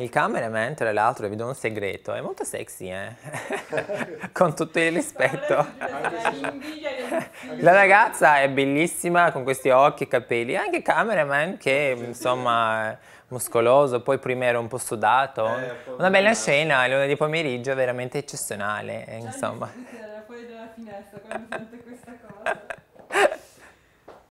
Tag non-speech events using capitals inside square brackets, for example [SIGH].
Il cameraman, tra l'altro, vi do un segreto, è molto sexy, eh? [LAUGHS] con tutto il rispetto. La ragazza è bellissima con questi occhi e capelli, anche il cameraman che insomma è muscoloso, poi prima era un po' sudato. Eh, Una bella scena, lunedì pomeriggio, veramente eccezionale, eh, insomma. Fuori dalla finestra, quando sento questo